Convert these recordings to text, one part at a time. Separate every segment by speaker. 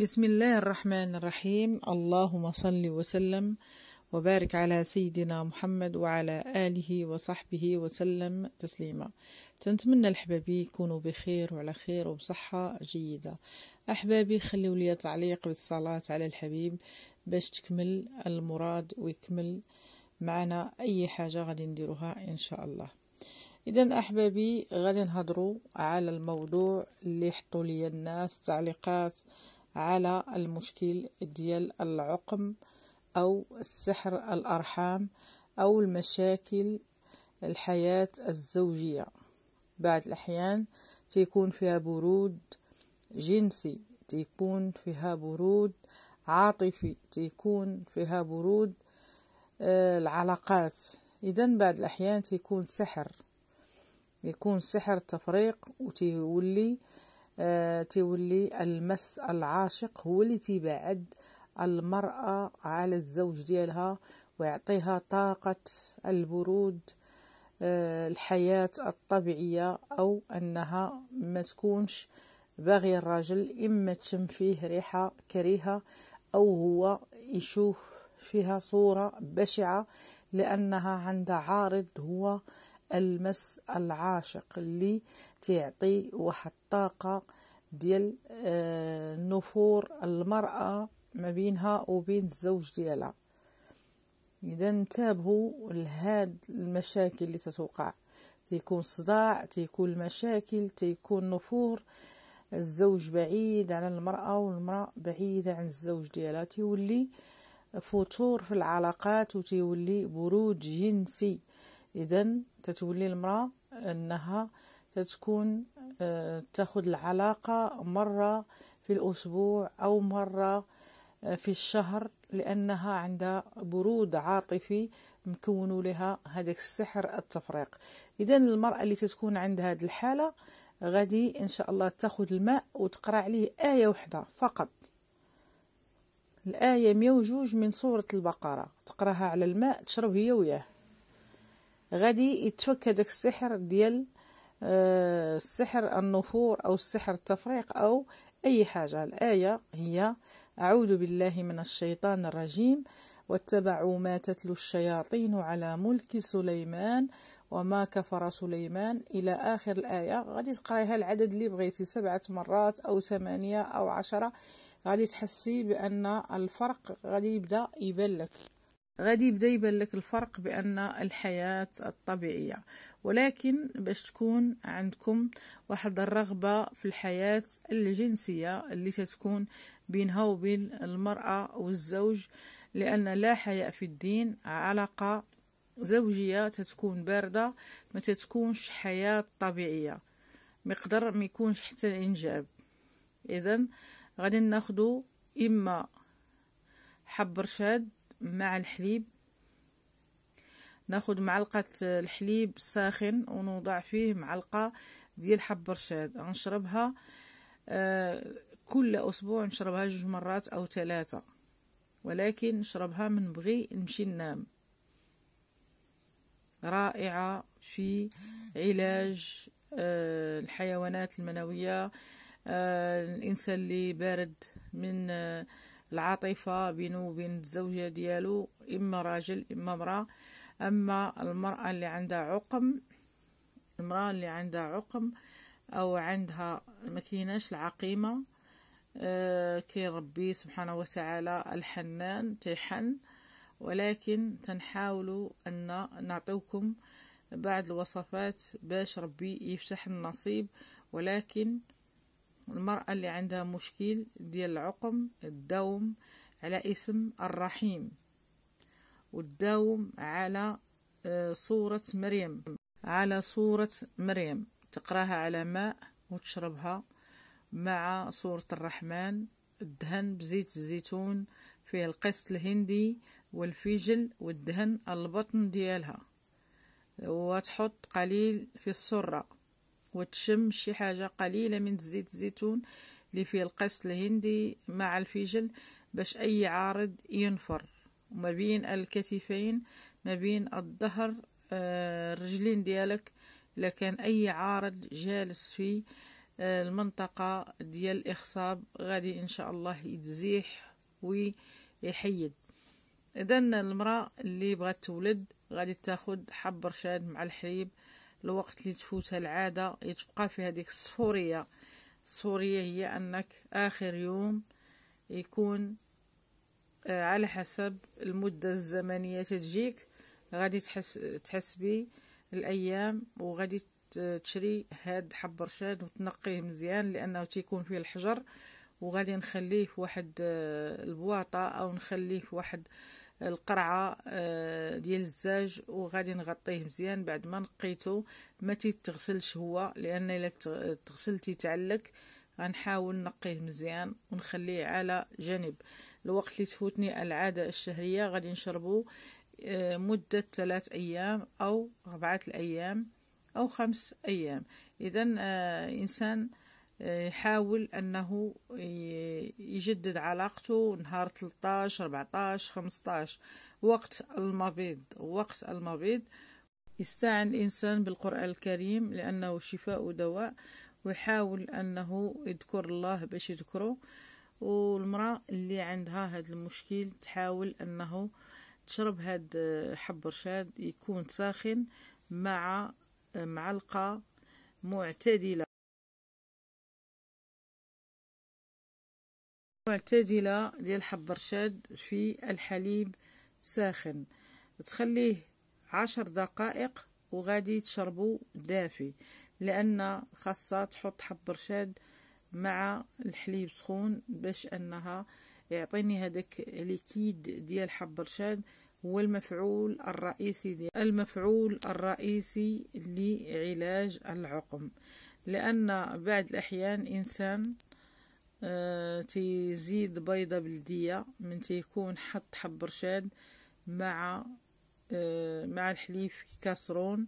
Speaker 1: بسم الله الرحمن الرحيم اللهم صل وسلم وبارك على سيدنا محمد وعلى آله وصحبه وسلم تسليما تنتمنى الحبابي يكونوا بخير وعلى خير وبصحة جيدة أحبابي خليوا لي تعليق بالصلاة على الحبيب باش تكمل المراد ويكمل معنا أي حاجة غادي نديروها إن شاء الله إذا أحبابي غادي نهضروا على الموضوع اللي حطوا لي الناس تعليقات على المشكل ديال العقم أو السحر الأرحام أو المشاكل الحياة الزوجية بعض الأحيان تيكون فيها برود جنسي تيكون فيها برود عاطفي تيكون فيها برود آه، العلاقات إذا بعض الأحيان تيكون سحر يكون سحر تفريق وتيولي آه، تيولي المس العاشق هو اللي تيبعد المرأة على الزوج ديالها ويعطيها طاقة البرود آه، الحياة الطبيعية أو أنها ما تكونش باغي الراجل إما تشم فيه ريحة كريهة أو هو يشوف فيها صورة بشعة لأنها عندها عارض هو المس العاشق اللي تيعطي واحد الطاقة ديال آه، نفور المرأة ما بينها وبين الزوج ديالها إذا انتبهوا لهاد المشاكل اللي تتوقع تيكون صداع تيكون مشاكل تيكون نفور الزوج بعيد على المرأة والمرأة بعيدة عن الزوج ديالها تيولي فتور في العلاقات وتيولي برود جنسي إذا تتولي المرأة أنها تتكون آه، تاخذ العلاقة مرة في الأسبوع أو مرة آه، في الشهر لأنها عندها برود عاطفي مكون لها هذاك السحر التفريق إذا المرأة اللي تتكون عندها هذه الحالة غادي إن شاء الله تاخذ الماء وتقرأ عليه آية وحدة فقط الآية 102 من سورة البقرة تقراها على الماء تشرب هي وياه غادي يتفك هذاك السحر ديال السحر آه، النفور أو السحر التفريق أو أي حاجة الآية هي أعوذ بالله من الشيطان الرجيم واتبعوا ما تتلو الشياطين على ملك سليمان وما كفر سليمان إلى آخر الآية غادي تقرايها العدد اللي بغيتي سبعة مرات أو ثمانية أو عشرة غادي تحسي بأن الفرق غادي يبدأ يبان لك غادي يبدا يبان لك الفرق بان الحياه الطبيعيه ولكن باش تكون عندكم واحد الرغبه في الحياه الجنسيه اللي تتكون بينها وبين المراه والزوج لان لا حياء في الدين علاقه زوجيه تتكون بارده ما تتكونش حياه طبيعيه مقدر ما يكونش حتى الانجاب اذا غادي ناخدو اما حب رشاد مع الحليب ناخد معلقة الحليب ساخن ونوضع فيه معلقة ديال حب رشاد نشربها آه، كل أسبوع نشربها جوج مرات أو ثلاثة ولكن نشربها من بغي نمشي ننام رائعة في علاج آه، الحيوانات المنوية آه، الإنسان اللي بارد من العاطفة بينه وبين الزوجة ديالو إما راجل إما امرأة أما المرأة اللي عندها عقم المرأة اللي عندها عقم أو عندها مكيناش العقيمة آه، كي ربي سبحانه وتعالى الحنان تيحن ولكن تنحاولوا أن نعطيكم بعض الوصفات باش ربي يفتح النصيب ولكن المرأة اللي عندها مشكل ديال العقم تداوم على اسم الرحيم وتداوم على آه، صورة مريم على صورة مريم تقراها على ماء وتشربها مع صورة الرحمن الدهن بزيت الزيتون فيه القسط الهندي والفجل والدهن البطن ديالها وتحط قليل في السرة وتشم شي حاجة قليلة من زيت الزيتون اللي فيه القسط الهندي مع الفجل باش أي عارض ينفر ما بين الكتفين ما بين الظهر آه، الرجلين ديالك لكان أي عارض جالس في آه، المنطقة ديال الإخصاب غادي إن شاء الله يتزيح ويحيد إذا المرأة اللي بغات تولد غادي تاخد حب رشاد مع الحليب الوقت اللي تفوتها العادة يتبقى في هذه الصفورية الصفورية هي أنك آخر يوم يكون آه، على حسب المدة الزمنية تجيك غادي تحس تحسبي الأيام وغادي تشري هاد حب رشاد وتنقيه مزيان لأنه تيكون فيه الحجر وغادي نخليه في واحد آه، البواطة أو نخليه في واحد القرعه آه، ديال الزاج وغادي نغطيه مزيان بعد ما نقيته ما تيتغسلش هو لان الا تغسل تيتعلق غنحاول نقيه مزيان ونخليه على جانب الوقت اللي تفوتني العاده الشهريه غادي نشربو آه، مدة ثلاث أيام أو أربعة الأيام أو خمس أيام إذا آه، إنسان يحاول انه يجدد علاقته نهار 13 14 15 وقت المبيض وقت المبيض يستعن الانسان بالقران الكريم لانه شفاء ودواء ويحاول انه يذكر الله باش يذكره والمراه اللي عندها هذا المشكل تحاول انه تشرب هذا حب رشاد يكون ساخن مع معلقه معتدله معتدلة ديال حب رشاد في الحليب ساخن تخليه عشر دقائق وغادي تشربو دافي لان خاصة تحط حب رشاد مع الحليب سخون باش انها يعطيني هذاك ليكيد ديال حب رشاد هو المفعول الرئيسي دي المفعول الرئيسي لعلاج العقم لأن بعض الأحيان إنسان آه، تيزيد بيضة بلدية من تيكون حط حب رشاد مع آه، مع الحليب في كاسرون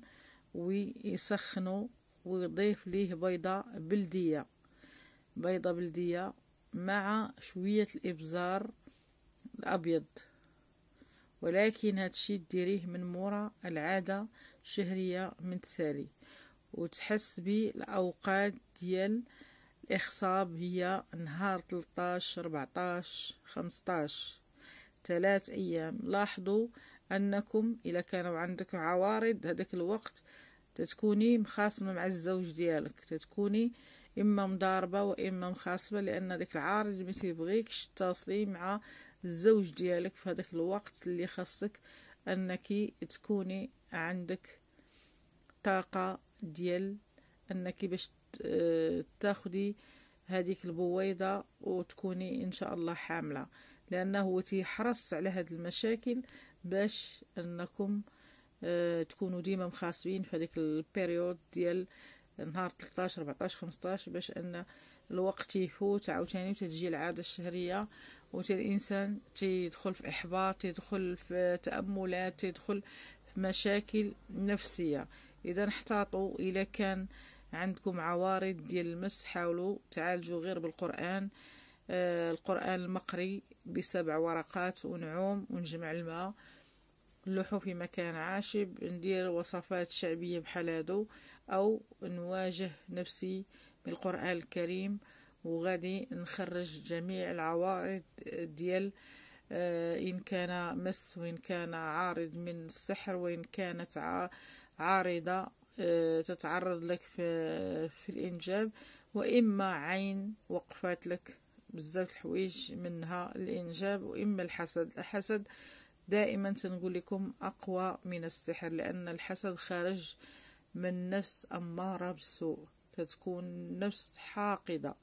Speaker 1: ويسخنه ويضيف ليه بيضة بلدية بيضة بلدية مع شوية الإبزار الأبيض ولكن هادشي ديريه من مورا العادة الشهرية من تسالي وتحسبي الأوقات ديال الإخصاب هي نهار 13 14 15 ثلاث أيام لاحظوا أنكم إذا كانوا عندك عوارض هذاك الوقت تتكوني مخاصمة مع الزوج ديالك تتكوني إما مضاربة وإما مخاصمة لأن ذاك العارض ما تيبغيكش تتصلي مع الزوج ديالك في هذاك الوقت اللي خاصك أنك تكوني عندك طاقة ديال أنك باش تاخدي هذيك البويضة وتكوني إن شاء الله حاملة لأنه تيحرص على هاد المشاكل باش أنكم آه، تكونوا ديما مخاصبين في هذيك البيريود ديال نهار 13 14 15 باش ان الوقت يفوت عاوتاني وتتجي العاده الشهريه وتا الانسان تيدخل في احباط تيدخل في تاملات تيدخل في مشاكل نفسيه اذا احتاطوا إلى كان آه عندكم عوارض ديال المس حاولوا تعالجوا غير بالقرآن آه القرآن المقري بسبع ورقات ونعوم ونجمع الماء نلوحو في مكان عاشب ندير وصفات شعبية بحال هادو أو نواجه نفسي بالقرآن الكريم وغادي نخرج جميع العوارض ديال آه، إن كان مس وإن كان عارض من السحر وإن كانت عارضة آه، تتعرض لك في, في الإنجاب وإما عين وقفات لك بزاف الحوايج منها الإنجاب وإما الحسد الحسد دائما تنقول لكم أقوى من السحر لأن الحسد خارج من نفس أمارة بالسوء تتكون نفس حاقدة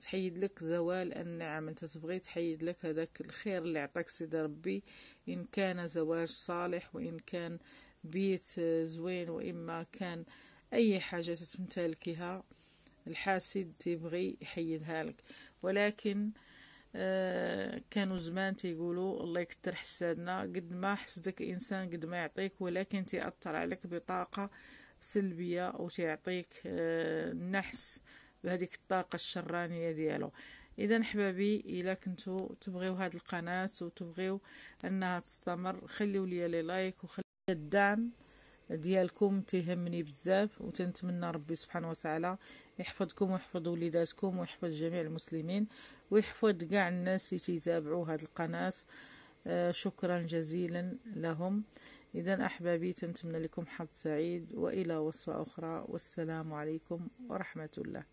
Speaker 1: تحيد لك زوال النعم انت تبغي تحيد لك هذاك الخير اللي عطاك سيدي ربي ان كان زواج صالح وان كان بيت زوين وإما كان أي حاجة تمتلكها الحاسد تبغي يحيدها لك ولكن آه، كانوا زمان تيقولوا الله يكتر حسادنا قد ما حسدك انسان قد ما يعطيك ولكن تيأثر عليك بطاقة سلبية وتعطيك آه، نحس النحس بهذيك الطاقة الشرانية ديالو اذا حبابي الا كنتو تبغيو هاد القناة وتبغيو انها تستمر خليو لي لايك وخلي الدعم ديالكم تيهمني بزاف وتنتمنى ربي سبحانه وتعالى يحفظكم ويحفظ وليداتكم ويحفظ جميع المسلمين ويحفظ كاع الناس اللي تيتابعوا هذه القناه آه شكرا جزيلا لهم اذا احبابي تنتمنى لكم حظ سعيد والى وصفه اخرى والسلام عليكم ورحمه الله